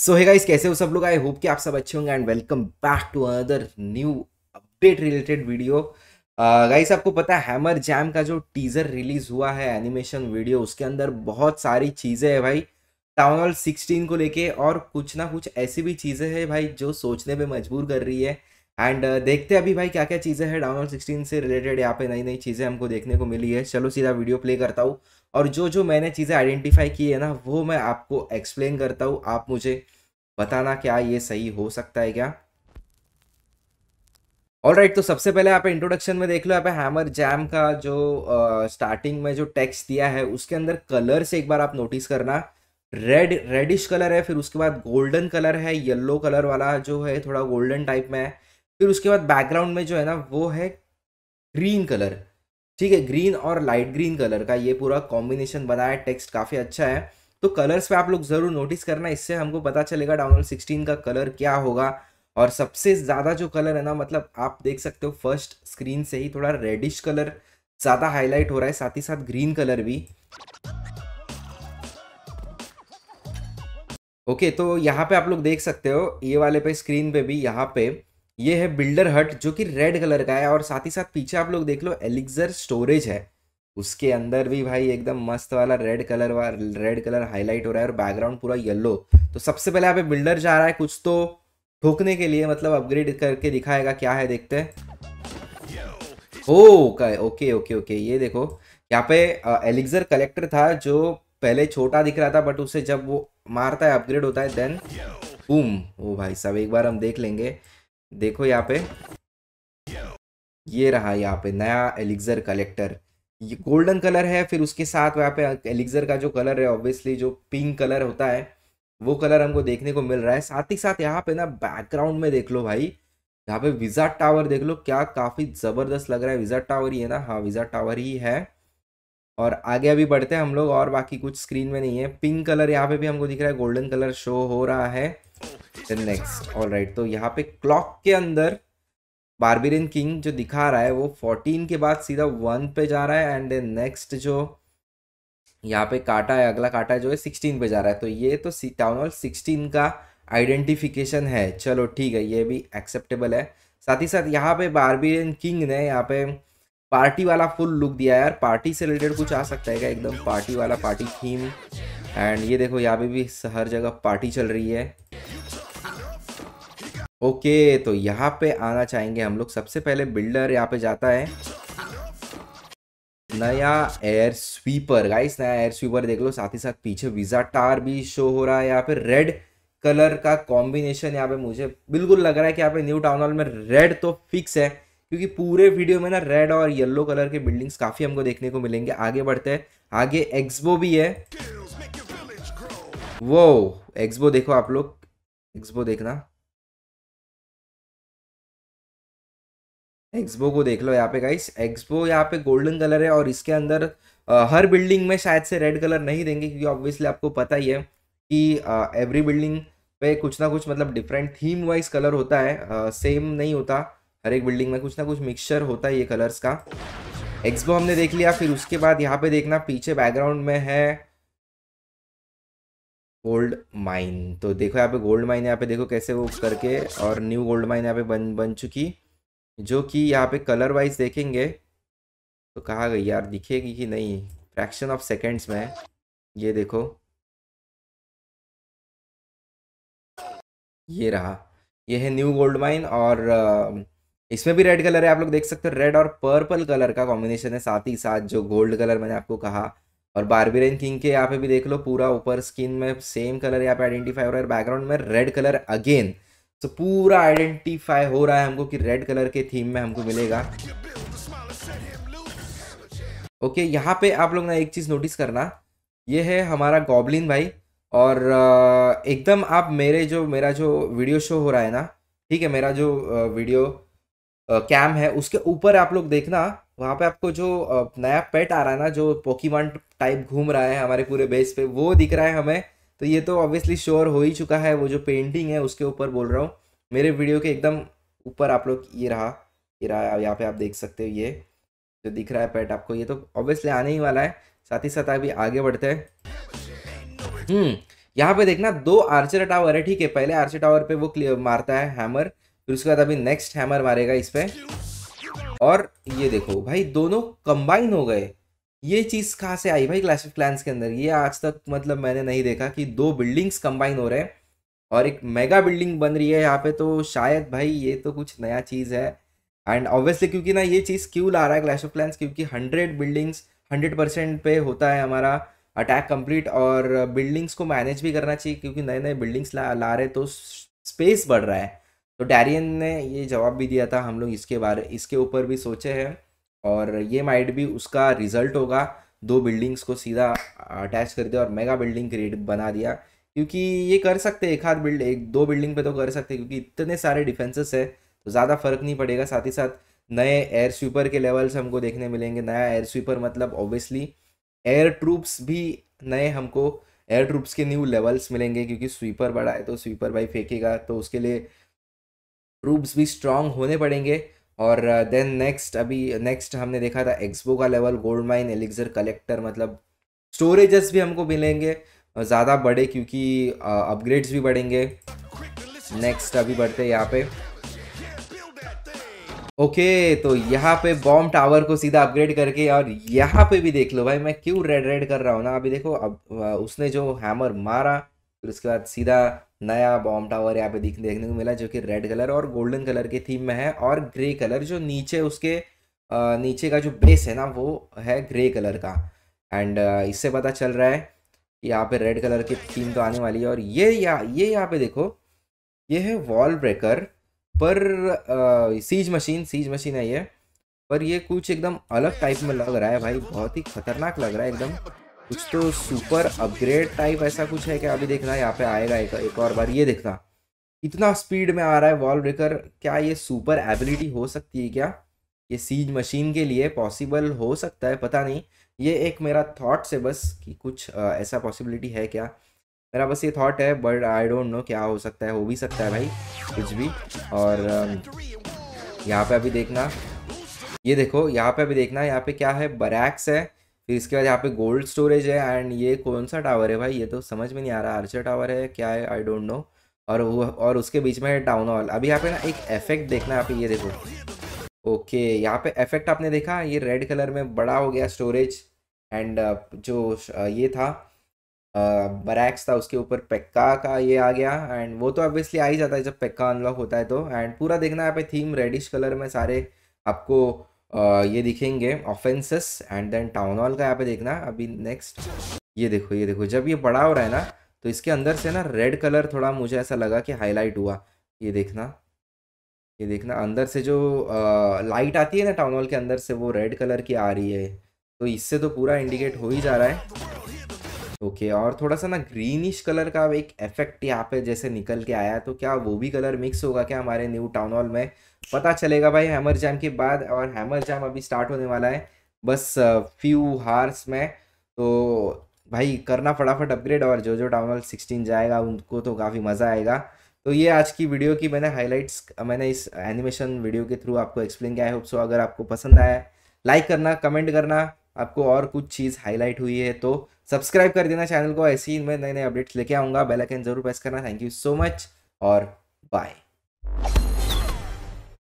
सो है गाइस कैसे हो सब लोग आई होप कि आप सब अच्छे होंगे and welcome back to another new update related video guys आपको पता है हैमर जैम का जो टीजर रिलीज हुआ है एनिमेशन वीडियो उसके अंदर बहुत सारी चीज़ें हैं भाई टाउन हॉल सिक्सटीन को लेके और कुछ ना कुछ ऐसी भी चीज़ें हैं भाई जो सोचने पर मजबूर कर रही है एंड uh, देखते हैं अभी भाई क्या क्या चीज़ें हैं डाउनलोड सिक्सटीन से रिलेटेड यहाँ पे नई नई चीज़ें हमको देखने को मिली है चलो सीधा वीडियो प्ले करता हूँ और जो जो मैंने चीज़ें आइडेंटिफाई की है ना वो मैं आपको एक्सप्लेन करता हूँ आप मुझे बताना क्या ये सही हो सकता है क्या ऑल राइट right, तो सबसे पहले आप इंट्रोडक्शन में देख लो यहाँ पे हैमर जैम का जो आ, uh, स्टार्टिंग में जो टेक्स्ट दिया है उसके अंदर कलर से एक बार आप नोटिस करना रेड रेडिश कलर है फिर उसके बाद गोल्डन कलर है येल्लो कलर वाला जो है थोड़ा गोल्डन टाइप में है फिर उसके बाद बैकग्राउंड में जो है ना वो है ग्रीन कलर ठीक है ग्रीन और लाइट ग्रीन कलर का ये पूरा कॉम्बिनेशन बना है टेक्स्ट काफ़ी अच्छा है तो कलर्स पे आप लोग ज़रूर नोटिस करना इससे हमको पता चलेगा डाउनलोड सिक्सटीन का कलर क्या होगा और सबसे ज़्यादा जो कलर है ना मतलब आप देख सकते हो फर्स्ट स्क्रीन से ही थोड़ा रेडिश कलर ज़्यादा हाईलाइट हो रहा है साथ ही साथ ग्रीन कलर भी ओके okay, तो यहाँ पे आप लोग देख सकते हो ये वाले पे स्क्रीन पे भी यहाँ पे ये है बिल्डर हट जो कि रेड कलर का है और साथ ही साथ पीछे आप लोग देख लो एलिक्सर स्टोरेज है उसके अंदर भी भाई एकदम मस्त वाला रेड कलर वा रेड कलर हाईलाइट हो रहा है और बैकग्राउंड पूरा येलो तो सबसे पहले आप बिल्डर जा रहा है कुछ तो ठोकने के लिए मतलब अपग्रेड करके दिखाएगा क्या है देखते हैं ओ का ओके ओके ओके ये देखो यहाँ पे एलिक्सर कलेक्टर था जो पहले छोटा दिख रहा था बट उसे जब वो मारता है अपग्रेड होता है देन बूम ओ भाई सब एक बार हम देख लेंगे देखो यहाँ पे ये रहा यहाँ पे नया एलिक्जर कलेक्टर ये गोल्डन कलर है फिर उसके साथ यहाँ पे एलिक्जर का जो कलर है ऑब्वियसली जो पिंक कलर होता है वो कलर हमको देखने को मिल रहा है साथ ही साथ यहाँ पे ना बैकग्राउंड में देख लो भाई यहाँ पे विजा टावर देख लो क्या काफ़ी ज़बरदस्त लग रहा है विजा टावर ही है ना हाँ विजा टावर ही है और आगे अभी बढ़ते हैं हम लोग और बाकी कुछ स्क्रीन में नहीं है पिंक कलर यहाँ पे भी हमको दिख रहा है गोल्डन कलर शो हो रहा है फिर नेक्स्ट राइट तो यहाँ पे क्लॉक के अंदर बारबेरियन किंग जो दिखा रहा है वो फोर्टीन के बाद सीधा वन पे जा रहा है एंड नेक्स्ट जो यहाँ पे काटा है अगला काटा है जो है सिक्सटीन पे जा रहा है तो ये तो टाउन हॉल सिक्सटीन का आइडेंटिफिकेशन है चलो ठीक है ये भी एक्सेप्टेबल है साथ ही साथ यहाँ पे बारबेरियन किंग ने यहाँ पे पार्टी वाला फुल लुक दिया है यार पार्टी से रिलेटेड कुछ आ सकता है क्या एकदम पार्टी वाला पार्टी थीम एंड ये देखो यहाँ पे भी हर जगह पार्टी चल रही है ओके तो यहाँ पे आना चाहेंगे हम लोग सबसे पहले बिल्डर यहाँ पे जाता है नया एयर स्वीपर गाइस नया एयर स्वीपर देख लो साथ ही साथ पीछे वीजा टार भी शो हो रहा है यहाँ पे रेड कलर का कॉम्बिनेशन यहाँ पे मुझे बिल्कुल लग रहा है कि यहाँ पे न्यू टाउन हॉल में रेड तो फिक्स है क्योंकि पूरे वीडियो में ना रेड और येलो कलर के बिल्डिंग्स काफी हमको देखने को मिलेंगे आगे बढ़ते हैं आगे एक्सबो भी है वो एक्सबो देखो आप लोग एक्सबो देखना एक्सबो को देख लो यहाँ पे गाइस एक्सबो यहाँ पे गोल्डन कलर है और इसके अंदर आ, हर बिल्डिंग में शायद से रेड कलर नहीं देंगे क्योंकि ऑब्वियसली आपको पता ही है कि एवरी बिल्डिंग पे कुछ ना कुछ मतलब डिफरेंट थीम वाइज कलर होता है आ, सेम नहीं होता हर एक बिल्डिंग में कुछ ना कुछ मिक्सचर होता है ये कलर्स का एक्सबो हमने देख लिया फिर उसके बाद यहाँ पे देखना पीछे बैकग्राउंड में है गोल्ड माइन तो देखो यहाँ पे गोल्ड माइन यहाँ पे देखो कैसे वो करके और न्यू गोल्ड माइन यहाँ पे बन बन चुकी जो कि यहाँ पे कलर वाइज देखेंगे तो कहा गई यार दिखेगी कि नहीं फ्रैक्शन ऑफ सेकेंड्स में ये देखो ये रहा ये है न्यू गोल्ड माइन और इसमें भी रेड कलर है आप लोग देख सकते हो रेड और पर्पल कलर का कॉम्बिनेशन है साथ ही साथ जो गोल्ड कलर मैंने आपको कहा और रेन किंग के यहाँ पे भी देख लो पूरा ऊपर स्किन में सेम कलर यहाँ पे आइडेंटिफाई हो रहा है बैकग्राउंड में रेड कलर अगेन तो पूरा आइडेंटिफाई हो रहा है हमको कि रेड कलर के थीम में हमको मिलेगा ओके okay, यहाँ पे आप लोग ना एक चीज़ नोटिस करना ये है हमारा गॉबलिन भाई और एकदम आप मेरे जो मेरा जो वीडियो शो हो रहा है ना ठीक है मेरा जो वीडियो कैम है उसके ऊपर आप लोग देखना वहाँ पे आपको जो नया पेट आ रहा है ना जो पोकीमान टाइप घूम रहा है हमारे पूरे बेस पे वो दिख रहा है हमें तो ये तो ऑब्वियसली श्योर हो ही चुका है वो जो पेंटिंग है उसके ऊपर बोल रहा हूँ मेरे वीडियो के एकदम ऊपर आप लोग ये रहा ये रहा यहाँ पे आप देख सकते हो ये जो दिख रहा है पेट आपको ये तो ऑब्वियसली आने ही वाला है साथ ही साथ अभी आगे बढ़ते हैं हम्म यहाँ पे देखना दो आर्चर टावर है ठीक है पहले आर्चर टावर पे वो मारता है हैमर फिर उसके बाद अभी नेक्स्ट हैमर मारेगा इस पर और ये देखो भाई दोनों कंबाइन हो गए ये चीज़ कहाँ से आई भाई क्लैश ऑफ क्लैंस के अंदर ये आज तक मतलब मैंने नहीं देखा कि दो बिल्डिंग्स कंबाइन हो रहे हैं और एक मेगा बिल्डिंग बन रही है यहाँ पे तो शायद भाई ये तो कुछ नया चीज़ है एंड ऑब्वियसली क्योंकि ना ये चीज़ क्यों ला रहा है क्लैश ऑफ क्लैंस क्योंकि हंड्रेड बिल्डिंग्स हंड्रेड परसेंट पे होता है हमारा अटैक कंप्लीट और बिल्डिंग्स को मैनेज भी करना चाहिए क्योंकि नए नए बिल्डिंग्स ला ला रहे तो स्पेस बढ़ रहा है तो डैरियन ने ये जवाब भी दिया था हम लोग इसके बारे इसके ऊपर भी सोचे हैं और ये माइट भी उसका रिजल्ट होगा दो बिल्डिंग्स को सीधा अटैच कर दिया और मेगा बिल्डिंग क्रिएट बना दिया क्योंकि ये कर सकते एक आध बिल्ड एक दो बिल्डिंग पे तो कर सकते क्योंकि इतने सारे डिफेंसेस है तो ज़्यादा फर्क नहीं पड़ेगा साथ ही साथ नए एयर स्वीपर के लेवल्स हमको देखने मिलेंगे नया एयर स्वीपर मतलब ऑब्वियसली एयर ट्रूप्स भी नए हमको एयर ट्रूप्स के न्यू लेवल्स मिलेंगे क्योंकि स्वीपर बड़ा है तो स्वीपर भाई फेंकेगा तो उसके लिए प्रूब्स भी स्ट्रांग होने पड़ेंगे और देन uh, नेक्स्ट अभी नेक्स्ट हमने देखा था एक्सपो का level gold mine elixir collector मतलब स्टोरेजेस भी हमको मिलेंगे ज़्यादा बड़े क्योंकि अपग्रेड्स uh, भी बढ़ेंगे नेक्स्ट अभी बढ़ते यहाँ पे ओके okay, तो यहाँ पे बॉम्ब टावर को सीधा अपग्रेड करके और यहाँ पे भी देख लो भाई मैं क्यों रेड रेड कर रहा हूँ ना अभी देखो अब uh, उसने जो हैमर मारा फिर उसके बाद सीधा नया बॉम्ब टावर यहाँ पे देखने को मिला जो कि रेड कलर और गोल्डन कलर के थीम में है और ग्रे कलर जो नीचे उसके नीचे का जो बेस है ना वो है ग्रे कलर का एंड इससे पता चल रहा है कि यहाँ पे रेड कलर की थीम तो आने वाली है और ये या ये यहाँ पे देखो ये है वॉल ब्रेकर पर आ, सीज मशीन सीज मशीन है ये पर ये कुछ एकदम अलग टाइप में लग रहा है भाई बहुत ही खतरनाक लग रहा है एकदम कुछ तो सुपर अपग्रेड टाइप ऐसा कुछ है क्या अभी देखना यहाँ पे आएगा एक, एक और बार ये देखना इतना स्पीड में आ रहा है वॉल ब्रेकर क्या ये सुपर एबिलिटी हो सकती है क्या ये सीज मशीन के लिए पॉसिबल हो सकता है पता नहीं ये एक मेरा थॉट से बस कि कुछ आ, ऐसा पॉसिबिलिटी है क्या मेरा बस ये थॉट है बट आई डोंट नो क्या हो सकता है हो भी सकता है भाई कुछ भी और यहाँ पे अभी देखना ये देखो यहाँ पे अभी देखना यहाँ पे क्या है बरैक्स है फिर इसके बाद यहाँ पे गोल्ड स्टोरेज है एंड ये कौन सा टावर है भाई ये तो समझ में नहीं आ रहा आर्चर टावर है क्या है आई डोंट नो और वो और उसके बीच में है टाउन हॉल अभी यहाँ पे ना एक इफेक्ट देखना है आप ये देखो ओके यहाँ पे इफेक्ट आपने देखा ये रेड कलर में बड़ा हो गया स्टोरेज एंड uh, जो uh, ये था बरैक्स uh, था उसके ऊपर पेक्का का ये आ गया एंड वो तो ऑब्वियसली आ ही जाता है जब पेक्का अनलॉक होता है तो एंड पूरा देखना यहाँ पे थीम रेडिश कलर में सारे आपको ये दिखेंगे offences and then town hall का यहाँ पे देखना अभी नेक्स्ट ये देखो ये देखो जब ये बड़ा हो रहा है ना तो इसके अंदर से ना रेड कलर थोड़ा मुझे ऐसा लगा कि हाईलाइट हुआ ये देखना ये देखना अंदर से जो आ, लाइट आती है ना टाउन हॉल के अंदर से वो रेड कलर की आ रही है तो इससे तो पूरा इंडिकेट हो ही जा रहा है ओके okay, और थोड़ा सा ना ग्रीनिश कलर का एक इफेक्ट यहाँ पे जैसे निकल के आया तो क्या वो भी कलर मिक्स होगा क्या हमारे न्यू टाउन हॉल में पता चलेगा भाई हैमर जैम के बाद और हैमर जैम अभी स्टार्ट होने वाला है बस फ्यू हार्स में तो भाई करना फटाफट अपग्रेड और जो जो टाउन हॉल सिक्सटीन जाएगा उनको तो काफ़ी मज़ा आएगा तो ये आज की वीडियो की मैंने हाईलाइट्स मैंने इस एनिमेशन वीडियो के थ्रू आपको एक्सप्लेन किया है होप सो अगर आपको पसंद आया लाइक करना कमेंट करना आपको और कुछ चीज़ हाईलाइट हुई है तो सब्सक्राइब कर देना चैनल को ऐसे ही मैं नए नए अपडेट्स लेके आऊँगा बेल आइकन जरूर प्रेस करना थैंक यू सो मच और बाय